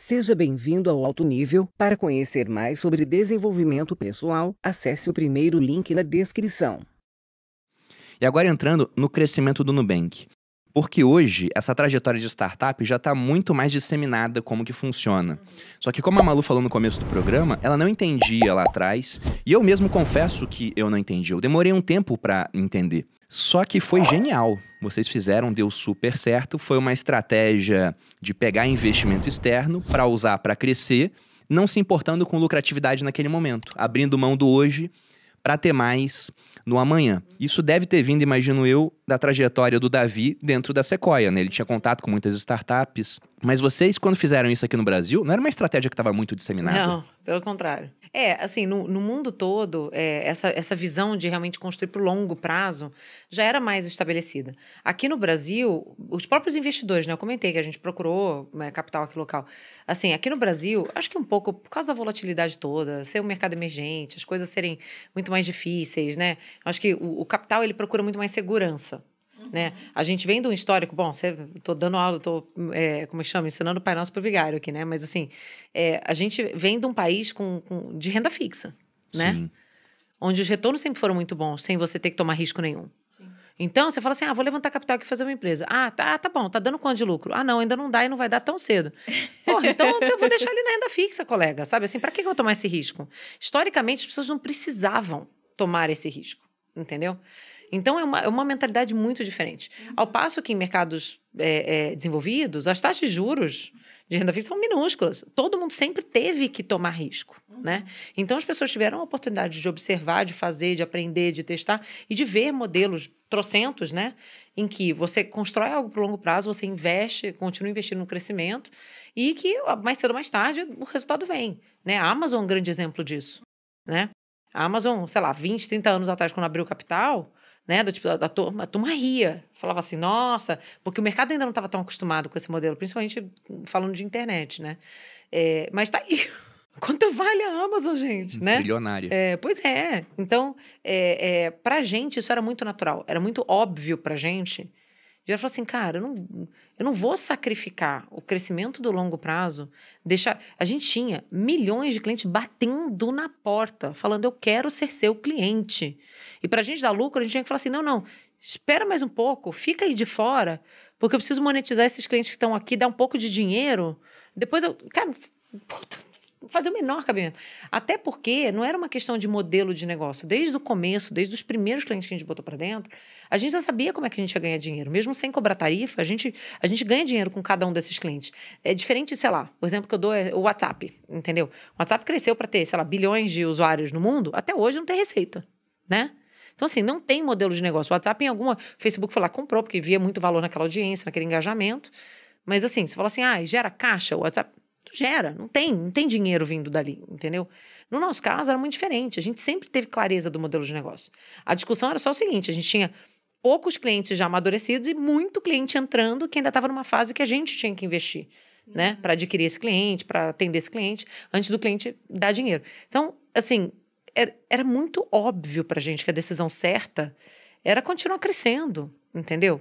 Seja bem-vindo ao Alto Nível. Para conhecer mais sobre desenvolvimento pessoal, acesse o primeiro link na descrição. E agora entrando no crescimento do Nubank. Porque hoje, essa trajetória de startup já está muito mais disseminada como que funciona. Só que como a Malu falou no começo do programa, ela não entendia lá atrás, e eu mesmo confesso que eu não entendi. Eu demorei um tempo para entender. Só que foi genial. Vocês fizeram, deu super certo. Foi uma estratégia de pegar investimento externo para usar para crescer, não se importando com lucratividade naquele momento, abrindo mão do hoje para ter mais no amanhã. Isso deve ter vindo, imagino eu, da trajetória do Davi dentro da Sequoia, né? Ele tinha contato com muitas startups. Mas vocês, quando fizeram isso aqui no Brasil, não era uma estratégia que estava muito disseminada? Não, pelo contrário. É, assim, no, no mundo todo, é, essa, essa visão de realmente construir para o longo prazo já era mais estabelecida. Aqui no Brasil, os próprios investidores, né? Eu comentei que a gente procurou né, capital aqui local. Assim, aqui no Brasil, acho que um pouco por causa da volatilidade toda, ser um mercado emergente, as coisas serem muito mais difíceis, né? Acho que o, o capital, ele procura muito mais segurança. Né? A gente vem de um histórico, bom, você, tô dando aula, tô, é, como é chama, ensinando o Pai Nosso pro Vigário aqui, né? Mas assim, é, a gente vem de um país com, com de renda fixa, né? Sim. Onde os retornos sempre foram muito bons, sem você ter que tomar risco nenhum. Então, você fala assim, ah, vou levantar capital aqui e fazer uma empresa. Ah, tá, ah, tá bom, tá dando quanto de lucro? Ah, não, ainda não dá e não vai dar tão cedo. Porra, então eu vou deixar ali na renda fixa, colega, sabe? Assim, para que eu vou tomar esse risco? Historicamente, as pessoas não precisavam tomar esse risco, entendeu? Então, é uma, é uma mentalidade muito diferente. Uhum. Ao passo que em mercados é, é, desenvolvidos, as taxas de juros de renda fixa são minúsculas. Todo mundo sempre teve que tomar risco, uhum. né? Então, as pessoas tiveram a oportunidade de observar, de fazer, de aprender, de testar e de ver modelos trocentos, né? Em que você constrói algo para longo prazo, você investe, continua investindo no crescimento e que mais cedo ou mais tarde o resultado vem, né? A Amazon é um grande exemplo disso, né? A Amazon, sei lá, 20, 30 anos atrás, quando abriu o capital, né? Do tipo, da, turma, a turma ria. Falava assim, nossa, porque o mercado ainda não estava tão acostumado com esse modelo, principalmente falando de internet, né? É, mas tá aí. Quanto vale a Amazon, gente, né? Bilionária. É, pois é. Então, é, é, pra gente isso era muito natural. Era muito óbvio pra gente Vieram falou assim, cara, eu não, eu não vou sacrificar o crescimento do longo prazo, deixar. A gente tinha milhões de clientes batendo na porta, falando, eu quero ser seu cliente. E para a gente dar lucro, a gente tinha que falar assim: não, não, espera mais um pouco, fica aí de fora, porque eu preciso monetizar esses clientes que estão aqui, dar um pouco de dinheiro. Depois eu. Cara, puta, fazer o menor cabimento. Até porque não era uma questão de modelo de negócio. Desde o começo, desde os primeiros clientes que a gente botou para dentro, a gente já sabia como é que a gente ia ganhar dinheiro. Mesmo sem cobrar tarifa, a gente, a gente ganha dinheiro com cada um desses clientes. É diferente, sei lá, o exemplo que eu dou é o WhatsApp, entendeu? O WhatsApp cresceu para ter, sei lá, bilhões de usuários no mundo, até hoje não tem receita, né? Então, assim, não tem modelo de negócio. O WhatsApp, em alguma. O Facebook foi lá, comprou, porque via muito valor naquela audiência, naquele engajamento. Mas, assim, você fala assim, ah, gera caixa, o WhatsApp gera, não tem, não tem dinheiro vindo dali, entendeu? No nosso caso era muito diferente, a gente sempre teve clareza do modelo de negócio. A discussão era só o seguinte, a gente tinha poucos clientes já amadurecidos e muito cliente entrando que ainda estava numa fase que a gente tinha que investir, né? uhum. né, para adquirir esse cliente, para atender esse cliente, antes do cliente dar dinheiro. Então, assim, era, era muito óbvio para a gente que a decisão certa era continuar crescendo, entendeu?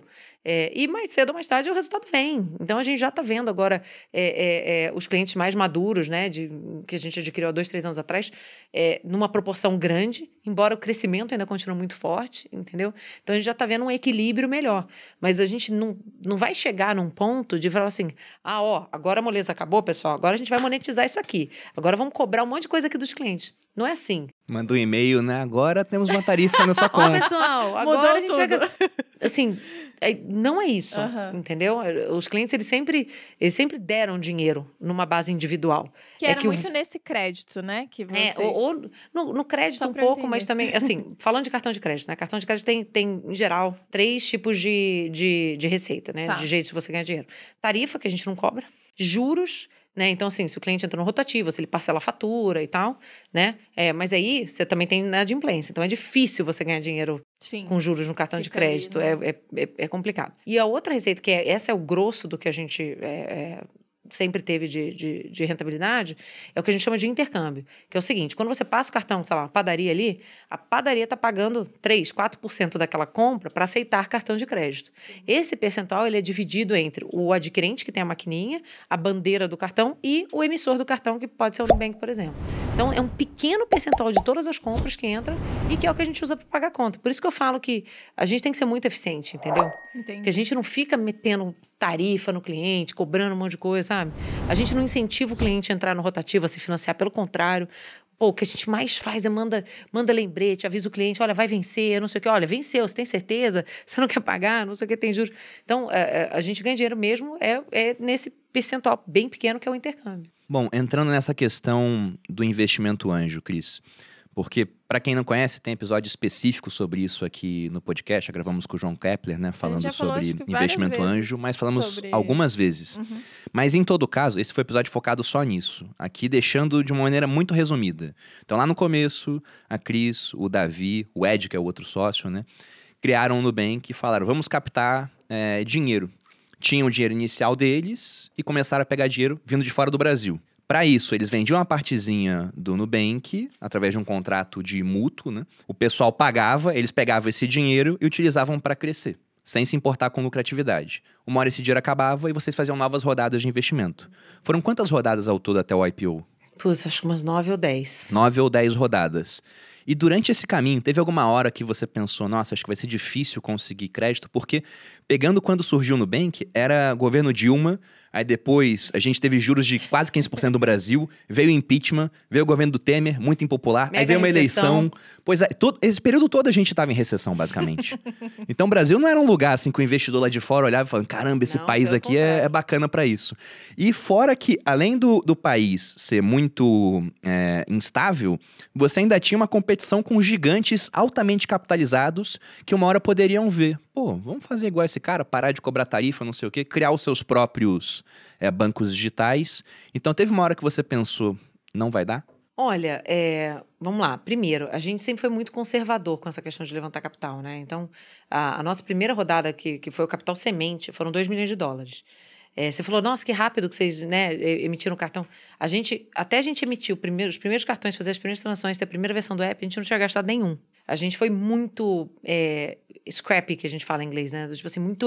É, e mais cedo ou mais tarde o resultado vem. Então a gente já está vendo agora é, é, é, os clientes mais maduros, né, de, que a gente adquiriu há dois, três anos atrás, é, numa proporção grande, embora o crescimento ainda continue muito forte, entendeu? Então a gente já está vendo um equilíbrio melhor. Mas a gente não, não vai chegar num ponto de falar assim: ah, ó, agora a moleza acabou, pessoal, agora a gente vai monetizar isso aqui, agora vamos cobrar um monte de coisa aqui dos clientes. Não é assim. Manda um e-mail, né? Agora temos uma tarifa na sua conta. Ó, pessoal, agora Mudou a gente tudo. vai. Assim, assim, é, não é isso, uhum. entendeu? Os clientes, eles sempre, eles sempre deram dinheiro numa base individual. Que é era que muito o... nesse crédito, né? Que é, vocês... É, ou, ou no, no, crédito um pouco, entender. mas também, assim, falando de cartão de crédito, né? Cartão de crédito tem, tem em geral, três tipos de, de, de receita, né? Tá. De jeito que você ganha dinheiro. Tarifa, que a gente não cobra. Juros, né? Então, assim, se o cliente entra no rotativo, se ele parcela a fatura e tal, né? É, mas aí você também tem inadimplência. Então é difícil você ganhar dinheiro Sim. com juros no cartão Fica de crédito. Ali, né? É, é, é, é, complicado. E a outra receita, que é, essa é o grosso do que a gente é, é, sempre teve de, de, de, rentabilidade, é o que a gente chama de intercâmbio, que é o seguinte, quando você passa o cartão, sei lá, uma padaria ali, a padaria está pagando 3, 4% daquela compra para aceitar cartão de crédito. Esse percentual ele é dividido entre o adquirente, que tem a maquininha, a bandeira do cartão e o emissor do cartão, que pode ser o Nubank, por exemplo. Então, é um pequeno percentual de todas as compras que entram e que é o que a gente usa para pagar a conta. Por isso que eu falo que a gente tem que ser muito eficiente, entendeu? Entendi. Que a gente não fica metendo tarifa no cliente, cobrando um monte de coisa, sabe? A gente não incentiva o cliente a entrar no rotativo, a se financiar, pelo contrário. Pô, o que a gente mais faz é manda, manda lembrete, avisa o cliente, olha, vai vencer, não sei o que, olha, venceu, você tem certeza? Você não quer pagar, não sei o que, tem juros. Então, a, é, é, a gente ganha dinheiro mesmo é, é nesse percentual bem pequeno que é o intercâmbio. Bom, entrando nessa questão do investimento anjo, Cris. Porque, para quem não conhece, tem episódio específico sobre isso aqui no podcast. Já gravamos com o João Kepler, né? Falando sobre investimento anjo, mas falamos sobre... algumas vezes. Uhum. Mas em todo caso, esse foi episódio focado só nisso. Aqui deixando de uma maneira muito resumida. Então, lá no começo, a Cris, o Davi, o Ed, que é o outro sócio, né? Criaram o Nubank e falaram: vamos captar é, dinheiro tinham o dinheiro inicial deles e começaram a pegar dinheiro vindo de fora do Brasil. Para isso, eles vendiam uma partezinha do Nubank através de um contrato de mútuo, né? O pessoal pagava, eles pegavam esse dinheiro e utilizavam para crescer, sem se importar com lucratividade. Uma hora esse dinheiro acabava e vocês faziam novas rodadas de investimento. Foram quantas rodadas ao todo até o IPO? Putz, acho umas nove ou dez. Nove ou dez rodadas. E durante esse caminho, teve alguma hora que você pensou, nossa, acho que vai ser difícil conseguir crédito, porque pegando quando surgiu o Nubank, era governo Dilma, aí depois a gente teve juros de quase 15% do Brasil, veio o impeachment, veio o governo do Temer, muito impopular, Mega aí veio uma recessão. eleição. Pois é, todo, esse período todo a gente estava em recessão, basicamente. então o Brasil não era um lugar assim que o investidor lá de fora olhava e falava: caramba, esse não, país aqui é, é, bacana para isso. E fora que, além do, do país ser muito é, instável, você ainda tinha uma competição com gigantes altamente capitalizados que uma hora poderiam ver pô, vamos fazer igual esse cara, parar de cobrar tarifa, não sei o quê, criar os seus próprios é, bancos digitais. Então, teve uma hora que você pensou, não vai dar? Olha, é, vamos lá. Primeiro, a gente sempre foi muito conservador com essa questão de levantar capital, né? Então, a, a nossa primeira rodada, que, que foi o capital semente, foram 2 milhões de dólares. É, você falou, nossa, que rápido que vocês né, emitiram o cartão. A gente, até a gente emitiu primeiro, os primeiros cartões, fazer as primeiras transações, ter a primeira versão do app, a gente não tinha gastado nenhum. A gente foi muito é, scrappy, que a gente fala em inglês, né? Tipo assim, muito,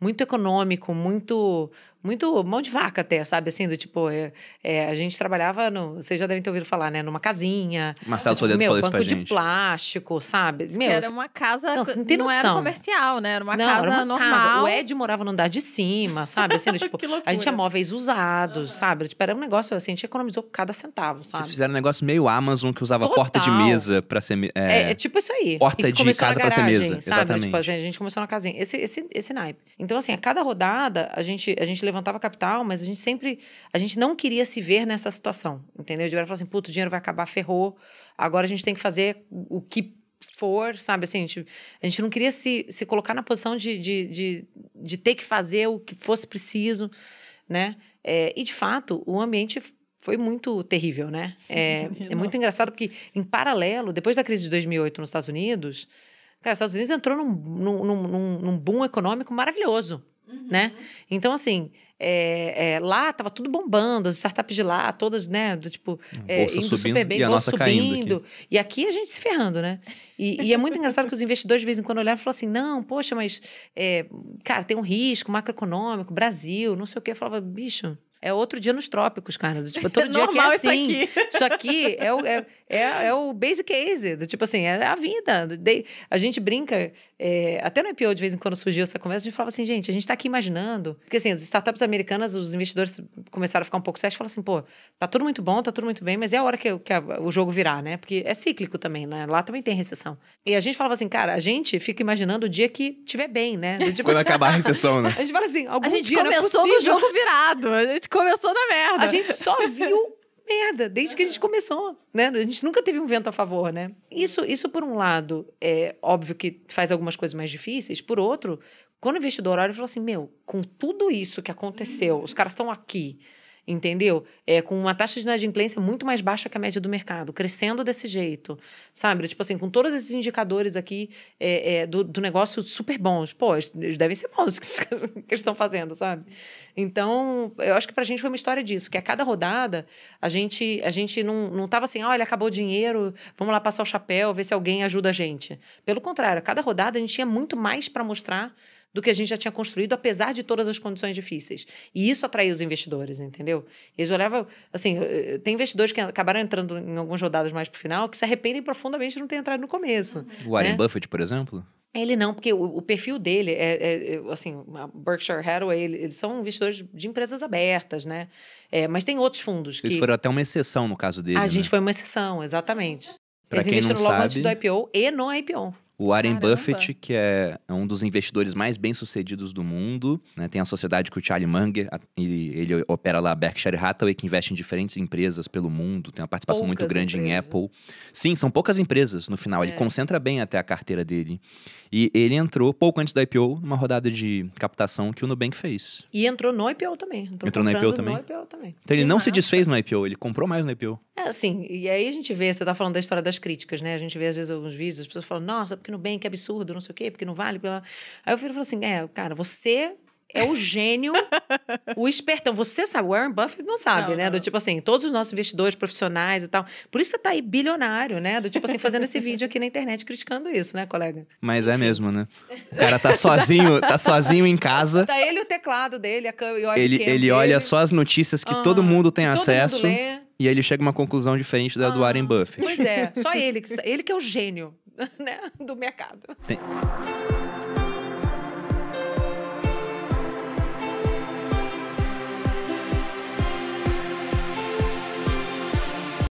muito econômico, muito muito mão de vaca até, sabe? Assim, do tipo, é, é, a gente trabalhava, no, vocês já devem ter ouvido falar, né? Numa casinha. Marcelo Soledo tipo, falou isso pra gente. banco de plástico, sabe? Meu, era uma casa, não, não, não era comercial, né? Era uma não, casa era uma normal. Casa. O Ed morava no andar de cima, sabe? Assim, do, tipo, a gente tinha móveis usados, uhum. sabe? Tipo, era um negócio assim, a gente economizou cada centavo, sabe? Eles fizeram um negócio meio Amazon, que usava Total. porta de mesa pra ser... É, é, é tipo isso aí. Porta de casa garagem, pra ser mesa, sabe? exatamente. Tipo, a gente, a gente começou na casinha. Esse, esse, esse naipe. Então, assim, a cada rodada, a gente, a gente levou levantava capital, mas a gente sempre. A gente não queria se ver nessa situação, entendeu? De hora falar assim, puto, o dinheiro vai acabar, ferrou. Agora a gente tem que fazer o que for, sabe? Assim, a gente, a gente não queria se, se colocar na posição de, de, de, de ter que fazer o que fosse preciso, né? É, e, de fato, o ambiente foi muito terrível, né? É, é muito engraçado porque, em paralelo, depois da crise de 2008 nos Estados Unidos, cara, os Estados Unidos entrou num, num, num, num boom econômico maravilhoso. Né? Uhum. Então, assim, é, é, lá estava tudo bombando, as startups de lá, todas, né, do, tipo, é, indo subindo, super bem, subindo. Aqui. E aqui a gente se ferrando, né? E, e é muito engraçado que os investidores de vez em quando olharam e falaram assim: não, poxa, mas, é, cara, tem um risco macroeconômico, Brasil, não sei o quê. Eu falava, bicho, é outro dia nos trópicos, cara. Do, tipo, todo é dia é normal aqui é assim. Isso aqui, isso aqui é, o, é, é, é, o basic case. Do, tipo assim, é a vida. De, a gente brinca. É, até no IPO, de vez em quando surgiu essa conversa, a gente falava assim, gente, a gente está aqui imaginando. Porque assim, as startups americanas, os investidores começaram a ficar um pouco sérios e assim, pô, tá tudo muito bom, tá tudo muito bem, mas é a hora que, que a, o jogo virar, né? Porque é cíclico também, né? Lá também tem recessão. E a gente falava assim, cara, a gente fica imaginando o dia que tiver bem, né? Tipo, quando acabar a recessão, né? a gente fala assim, algum a gente dia é começou no jogo virado. A gente Começou na merda. A gente só viu merda desde que a gente começou, né? A gente nunca teve um vento a favor, né? Isso, isso por um lado, é óbvio que faz algumas coisas mais difíceis. Por outro, quando o investidor olha e fala assim, meu, com tudo isso que aconteceu, os caras estão aqui entendeu? É, com uma taxa de inadimplência muito mais baixa que a média do mercado, crescendo desse jeito, sabe? Tipo assim, com todos esses indicadores aqui é, é, do, do, negócio super bons. Pô, eles devem ser bons que, que eles estão fazendo, sabe? Então, eu acho que pra gente foi uma história disso, que a cada rodada a gente, a gente não, não tava assim, olha, acabou o dinheiro, vamos lá passar o chapéu, ver se alguém ajuda a gente. Pelo contrário, a cada rodada a gente tinha muito mais para mostrar do que a gente já tinha construído, apesar de todas as condições difíceis. E isso atraiu os investidores, entendeu? Eles olhavam, assim, eh, tem investidores que acabaram entrando em algumas rodadas mais pro final que se arrependem profundamente de não ter entrado no começo. O Warren né? Buffett, por exemplo? Ele não, porque o, o perfil dele é, é, é assim, a Berkshire Hathaway, ele, eles são investidores de empresas abertas, né? É, mas tem outros fundos Eles foram até uma exceção no caso dele, A né? gente foi uma exceção, exatamente. Pra eles investiram logo sabe... antes do IPO e no IPO. O Warren Caramba. Buffett, que é, é um dos investidores mais bem-sucedidos do mundo, né? tem a sociedade com o Charlie Munger, ele, ele opera lá a Berkshire Hathaway, que investe em diferentes empresas pelo mundo, tem uma participação poucas muito grande empresas. em Apple. Sim, são poucas empresas no final, é. ele concentra bem até a carteira dele. E ele entrou pouco antes da IPO, numa rodada de captação que o Nubank fez. E entrou no IPO também. Entrou, entrou no, IPO também? no IPO também. Então que ele não massa. se desfez no IPO, ele comprou mais no IPO. É, assim, e aí a gente vê, você está falando da história das críticas, né? A gente vê às vezes alguns vídeos, as pessoas falam, nossa, porque no bem que é absurdo, não sei o quê, porque não vale. pela Aí o filho falou assim: é, cara, você é o gênio, o espertão. Você sabe, o Warren Buffett não sabe, não, né? Não. Do tipo assim, todos os nossos investidores profissionais e tal. Por isso você tá aí bilionário, né? Do tipo assim, fazendo esse vídeo aqui na internet criticando isso, né, colega? Mas é mesmo, né? O cara tá sozinho, tá sozinho em casa. Tá ele o teclado dele, a câmera. Ele, ele dele. olha só as notícias que todo mundo tem todo acesso. Mundo e ele chega a uma conclusão diferente da ah, do Warren ah, Buffett. Pois é, só ele, ele que é o gênio. né, do mercado. Tem.